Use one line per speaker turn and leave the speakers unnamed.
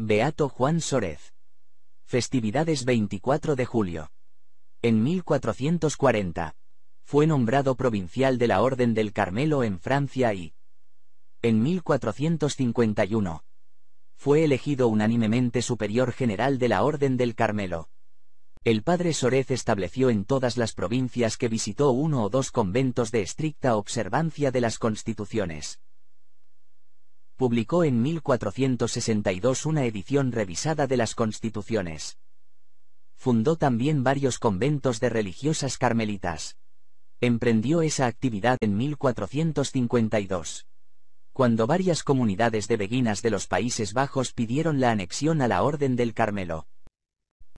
Beato Juan Sorez. Festividades 24 de julio. En 1440, fue nombrado provincial de la Orden del Carmelo en Francia y, en 1451, fue elegido unánimemente superior general de la Orden del Carmelo. El padre Sorez estableció en todas las provincias que visitó uno o dos conventos de estricta observancia de las constituciones publicó en 1462 una edición revisada de las constituciones. Fundó también varios conventos de religiosas carmelitas. Emprendió esa actividad en 1452 cuando varias comunidades de beguinas de los Países Bajos pidieron la anexión a la Orden del Carmelo.